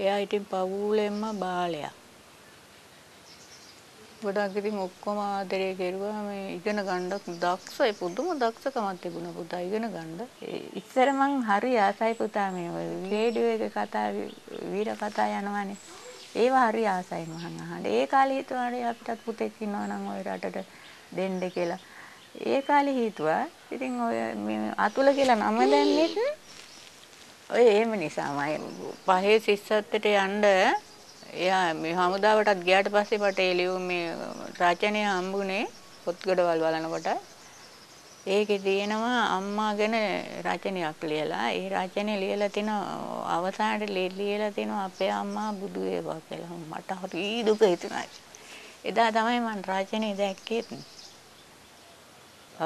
එයා ඉතින් පවුලෙන්ම බාලයා. ගොඩක් ඉතින් ඔක්කොම ආදරය කෙරුවා මේ ඉගෙන ගන්නත් දක්ෂයි පුදුම දක්ෂකමක් තිබුණා පුතා ඉගෙන ගන්න. ඉස්සර මං හරි ආසයි පුතා මේ රේඩියෝ එක කතා වීර කතා යනවානේ. ඒවා හරි ආසයි මහන් අහන්න. ඒ කාලේ හිතුවානේ අපිටත් පුතෙක් ඉන්නවා නම් ওই රටට දෙන්න කියලා. ඒ කාලේ හිතුවා. ඉතින් ඔය මේ අතුල කියලා නම දැම්මෙත් ඔය එහෙම නිසාමයි පහේ සිස්සත්තට යන්න එයා මේ හමුදාවටත් ගියාට පස්සේ මට ඒ ලියුම් මේ රචනය හම්බුනේ පොත්ගඩවල් බලනකොට ඒකේ තියෙනවා අම්මා ගැන රචනයක් ලියලා ඒ රචනේ ලියලා තින අවසානයේ ලියලා තින අපේ අම්මා බුදු වේවා කියලා මට හරි දුක හිතුණා එදා තමයි මම රචනේ දැක්කේ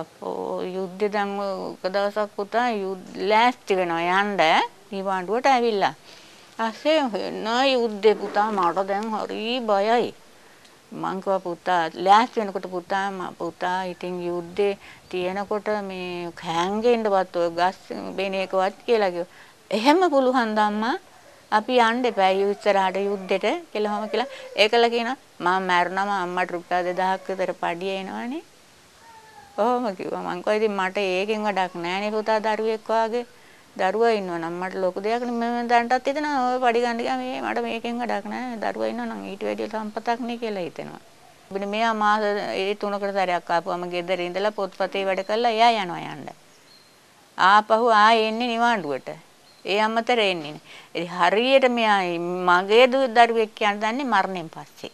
අපෝ යුද්ධ දැන් ඔක දවසක් පුතා යුද්ධ ලෑස්ති වෙනවා යන්න නිවාඩුවට ඇවිල්ලා. ඇස්සේ හොයනවා යුද්ධේ පුතා මට දැන් හරි බයයි. මං කිව්වා පුතා ලෑස්ති වෙනකොට පුතා පුතා ඉතින් යුද්ධේ තියෙනකොට මේ හැංගෙන්නවත් ඔය ගස් බෙන එකවත් කියලා කිව්වා. එහෙම පුළුවන් ධම්මා අපි යන්න එපා ඉස්සරහට යුද්ධෙට කියලා හොම කියලා. ඒකල කියනවා මම මැරුණාම අම්මට රුපියල් 2000ක් විතර පඩිය එනවනේ. ඔහොම කිව්වා මං කොහෙද මට ඒකෙන් වැඩක් නැහැ නේ පුතා දරුවෙක් වාගේ. දරුවා ඉන්නවා නම් මට ලොකු දෙයක් නෙමෙයි මම දැනටත් හිතනවා ඔය පඩි ගන්න ගියා මේ මට මේකෙන් වැඩක් නැහැ දරුවා ඉන්නවා නම් ඊට වැඩිය සම්පතක් නේ කියලා හිතෙනවා. ඉතින් මෙයා මාස ඒ තුනකට සැරයක් ආපුවම ගෙදර ඉඳලා පොත්පතේ වැඩ කළා එයා යනවා යන්න. ආපහු ආ එන්නේ නිවාඩුවට. ඒ අමතර එන්නේ නැහැ. හරියට මෙයා මගේ දරුවෙක් කියන දන්නේ මරණයෙන් පස්සේ.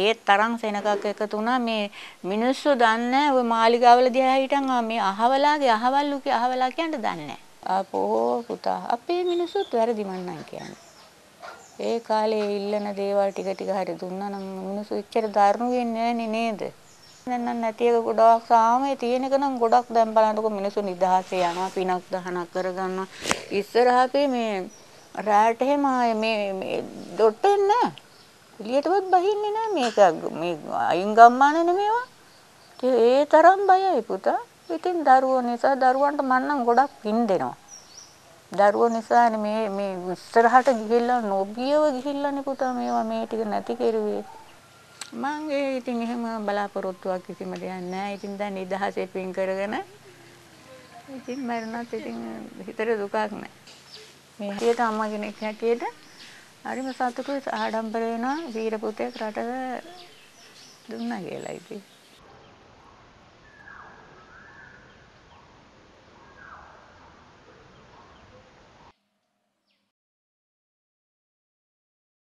ඒ තරම් සෙනගක් එකතු වුණා මේ මිනිස්සු දන්නේ ඔය මාලිගාවල දිහා හිටන් මේ අහවලාගේ අහවල්ලුගේ අහවලා කියන්න දන්නේ නැහැ. ආපෝ පුතා අපේ මිනිස්සුත් වැරදි මන්නන් කියන්නේ. ඒ කාලේ ඉල්ලන දේවල් ටික ටික හරි දුන්නා නම් මිනිස්සු එච්චර දරුණු වෙන්නේ නැනේ නේද? දැන් නම් නැති එක ගොඩක් සාමයේ තියෙන එක නම් ගොඩක් දැන් බලන්නකො මිනිස්සු නිදහසේ යනවා පිනක් දහනක් කරගන්නවා. ඉස්සරහ අපේ මේ රාට එහෙම මේ ඩොට් එන්නේ නැහැ. කුලියටවත් බහින්නේ නැහැ මේක මේ අයින් ගම්මාන නෙමෙයිවා. ඒ තරම් බයයි පුතා. ඉතින් දරුවෝ නිසා දරුවන්ට මන්නම් ගොඩක් පින් දෙනවා. දරුවෝ නිසානේ මේ මේ ඉස්සරහට ගිහිල්ලා නොබියව ගිහිල්ලානේ පුතා මේවා මේ ටික නැති කෙරුවේ. මං ඒ ඉතින් එහෙම බලාපොරොත්තුවක් කිසිම දෙයක් නැහැ. ඉතින් දැන් නිදහසේ පින් කරගෙන ඉතින් මරණත් ඉතින් හිතට දුකක් නැහැ. මේ හැටියට අම්මා කෙනෙක් හැටියට හරිම සතුටුයි ආඩම්බර වෙනවා වීර පුතෙක් රටට දුන්නා කියලා ඉතින්.